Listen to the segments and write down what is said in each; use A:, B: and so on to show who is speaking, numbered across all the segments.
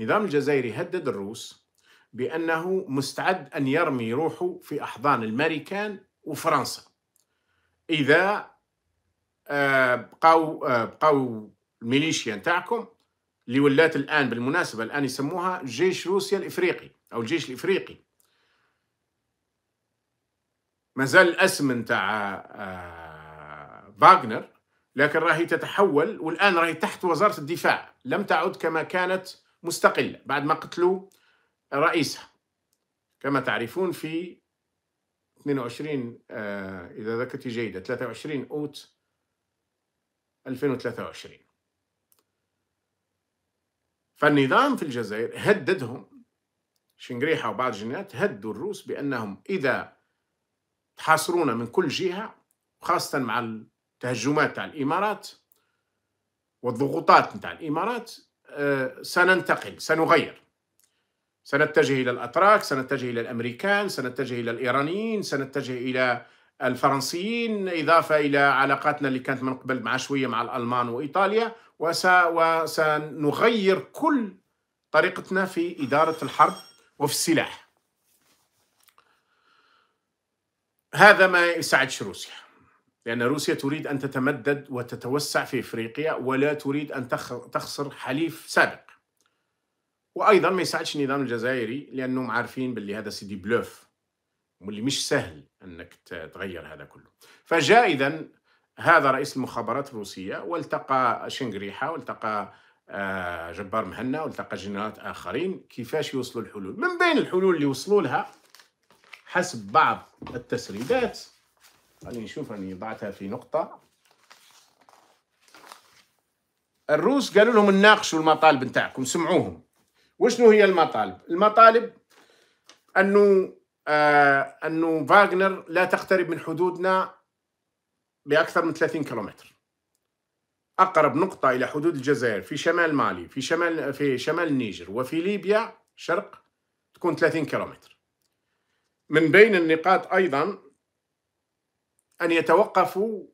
A: النظام الجزائري هدد الروس بأنه مستعد أن يرمي روحه في أحضان الأمريكان وفرنسا إذا آه، بقاو آه، بقاو الميليشيا نتاعكم اللي ولات الآن بالمناسبة الآن يسموها جيش روسيا الإفريقي أو الجيش الإفريقي مازال الاسم نتاع آه، فاغنر لكن راهي تتحول والان راهي تحت وزاره الدفاع لم تعد كما كانت مستقلة بعد ما قتلوا رئيسها كما تعرفون في 22 آه إذا ذكرت جيدة 23 أوت 2023 فالنظام في الجزائر هددهم شنغريحة وبعض الجنات هدوا الروس بأنهم إذا تحاصرونا من كل جهة خاصة مع التهجمات على الإمارات والضغوطات نتاع الإمارات آه، سننتقل سنغير سنتجه إلى الأتراك سنتجه إلى الأمريكان سنتجه إلى الإيرانيين سنتجه إلى الفرنسيين إضافة إلى علاقاتنا اللي كانت من قبل مع شوية مع الألمان وإيطاليا وس... وسنغير كل طريقتنا في إدارة الحرب وفي السلاح هذا ما يساعدش روسيا لأن روسيا تريد أن تتمدد وتتوسع في إفريقيا ولا تريد أن تخسر حليف سابق وأيضا ما يساعدش النظام الجزائري لأنهم عارفين باللي هذا سيدي بلوف واللي مش سهل أنك تغير هذا كله فجاء إذا هذا رئيس المخابرات الروسية والتقى شنقريحة والتقى آه، جبار مهنا والتقى جنرالات آخرين كيفاش يوصلوا الحلول من بين الحلول اللي وصلوا لها حسب بعض التسريبات خليني نشوف اني ضعتها في نقطة الروس قالوا لهم نناقشوا المطالب نتاعكم سمعوهم وشنو هي المطالب المطالب انه آه انه فاغنر لا تقترب من حدودنا باكثر من 30 كيلومتر اقرب نقطه الى حدود الجزائر في شمال مالي في شمال في شمال النيجر وفي ليبيا شرق تكون 30 كيلومتر من بين النقاط ايضا أن يتوقفوا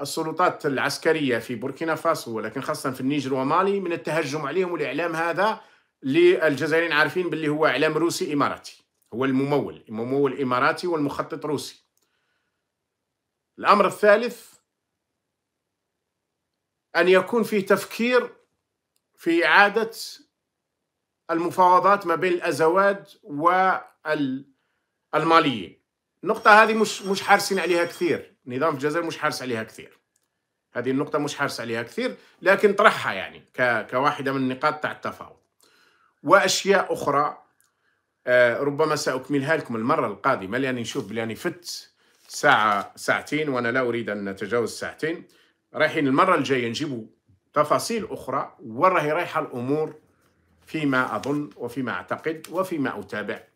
A: السلطات العسكرية في بوركينا فاسو ولكن خاصة في النيجر ومالي من التهجم عليهم والإعلام هذا للجزائريين عارفين باللي هو إعلام روسي إماراتي هو الممول الممول إماراتي والمخطط روسي الأمر الثالث أن يكون فيه تفكير في إعادة المفاوضات ما بين الأزواد والماليين النقطة هذه مش مش حارسين عليها كثير، نظام الجزائر مش حارس عليها كثير. هذه النقطة مش حارس عليها كثير، لكن طرحها يعني ك كواحدة من النقاط تاع التفاوض. وأشياء أخرى آه ربما سأكملها لكم المرة القادمة لأني نشوف بلاني فت ساعة ساعتين وأنا لا أريد أن نتجاوز ساعتين. رايحين المرة الجاية نجيبوا تفاصيل أخرى وراهي رايحة الأمور فيما أظن وفيما أعتقد وفيما أتابع